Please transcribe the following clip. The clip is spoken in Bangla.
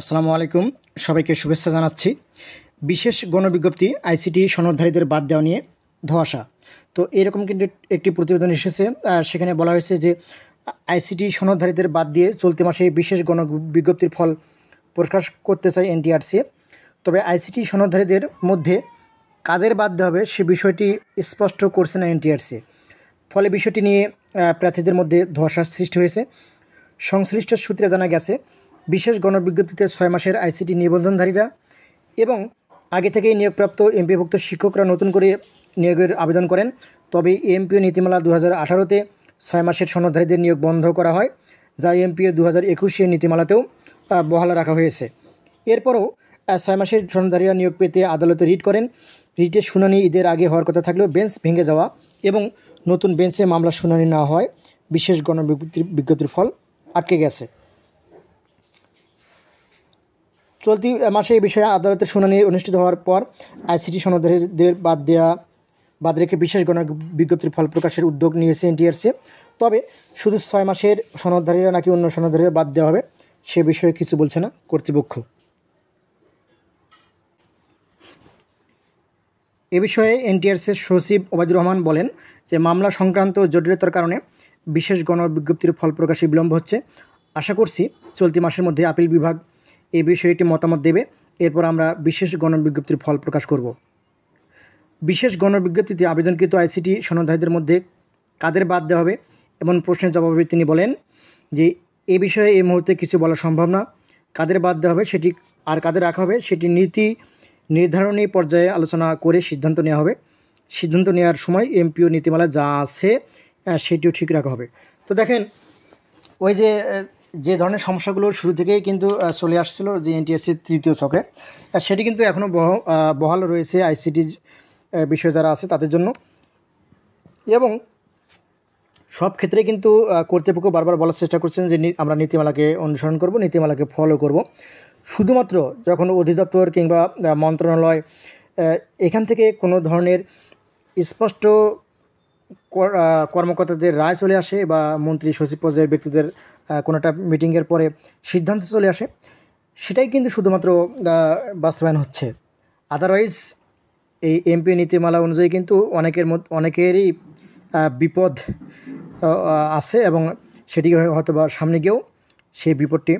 আসসালামু আলাইকুম সবাইকে শুভেচ্ছা জানাচ্ছি বিশেষ গণবিজ্ঞপ্তি আইসিটি সনদধারীদের বাদ দেওয়া নিয়ে ধোয়াশা তো এরকম কিন্তু একটি প্রতিবেদন এসেছে সেখানে বলা হয়েছে যে আইসিটি সনদধারীদের বাদ দিয়ে চলতি মাসে বিশেষ গণবিজ্ঞপ্তির ফল প্রকাশ করতে চায় এনটিআরসি তবে আইসিটি সনদধারীদের মধ্যে কাদের বাদ দেওয়া হবে সে বিষয়টি স্পষ্ট করছে না এনটিআরসি ফলে বিষয়টি নিয়ে প্রার্থীদের মধ্যে ধোয়াশার সৃষ্টি হয়েছে সংশ্লিষ্ট সূত্রে জানা গেছে বিশেষ গণবিজ্ঞপ্তিতে ছয় মাসের আইসিটি নিবন্ধনধারীরা এবং আগে থেকেই নিয়োগপ্রাপ্ত এমপিভুক্ত শিক্ষকরা নতুন করে নিয়োগের আবেদন করেন তবে এমপিও নীতিমালা দু হাজার আঠারোতে ছয় মাসের সনদধারীদের নিয়োগ বন্ধ করা হয় যা এমপিও দু হাজার একুশে নীতিমালাতেও বহাল রাখা হয়েছে এরপরও ছয় মাসের সনদধারীরা নিয়োগ পেতে আদালতে রিট করেন রিটের শুনানি ঈদের আগে হওয়ার কথা থাকলেও বেঞ্চ ভেঙে যাওয়া এবং নতুন বেঞ্চে মামলার শুনানি না হয় বিশেষ গণবিজ্ঞপ্তির বিজ্ঞপ্তির ফল আটকে গেছে চলতি মাসে এই বিষয়ে আদালতের শুনানি অনুষ্ঠিত হওয়ার পর আইসিটি সনদের বাদ দেওয়া বাদ রেখে বিশেষ গণ বিজ্ঞপ্তির ফল প্রকাশের উদ্যোগ নিয়েছে এনটিআরসি তবে শুধু ছয় মাসের সনদধারীরা নাকি অন্য সনদধারীরা বাদ দেওয়া হবে সে বিষয়ে কিছু বলছে না কর্তৃপক্ষ এ বিষয়ে এনটিআরসির সচিব ওবায়দুর রহমান বলেন যে মামলা সংক্রান্ত জটিলতার কারণে বিশেষ গণবিজ্ঞপ্তির ফল প্রকাশে বিলম্ব হচ্ছে আশা করছি চলতি মাসের মধ্যে আপিল বিভাগ এ বিষয়টি মতামত দেবে এরপর আমরা বিশেষ গণবিজ্ঞপ্তির ফল প্রকাশ করব বিশেষ গণবিজ্ঞপ্তিতে আবেদনকৃত আইসিটি সনদধারীদের মধ্যে কাদের বাদ দেওয়া হবে এমন প্রশ্নের জবাবে তিনি বলেন যে এ বিষয়ে এই মুহূর্তে কিছু বলা সম্ভব না কাদের বাদ দেওয়া হবে সেটি আর কাদের রাখা হবে সেটি নীতি নির্ধারণী পর্যায়ে আলোচনা করে সিদ্ধান্ত নেওয়া হবে সিদ্ধান্ত নেওয়ার সময় এমপিও নীতিমালা যা আছে সেটিও ঠিক রাখা হবে তো দেখেন ওই যে যে ধরনের সমস্যাগুলো শুরু থেকেই কিন্তু চলে আসছিল যে এনটিএসসির তৃতীয় ছকে সেটি কিন্তু এখনও বহাল রয়েছে আইসিটি বিষয়ে যারা আছে তাদের জন্য এবং সব ক্ষেত্রে কিন্তু কর্তৃপক্ষ বারবার বলার চেষ্টা করছেন যে আমরা নীতিমালাকে অনুসরণ করব নীতিমালাকে ফলো করব শুধুমাত্র যখন অধিদপ্তর কিংবা মন্ত্রণালয় এখান থেকে কোনো ধরনের স্পষ্ট কর্মকর্তাদের রায় চলে আসে বা মন্ত্রী সচিব পর্যায়ের ব্যক্তিদের কোনো একটা মিটিংয়ের পরে সিদ্ধান্ত চলে আসে সেটাই কিন্তু শুধুমাত্র বাস্তবায়ন হচ্ছে আদারওয়াইজ এই এমপি নীতিমালা অনুযায়ী কিন্তু অনেকের অনেকেরই বিপদ আছে এবং সেটি হয়তো বা সামনে গিয়েও সেই বিপদটি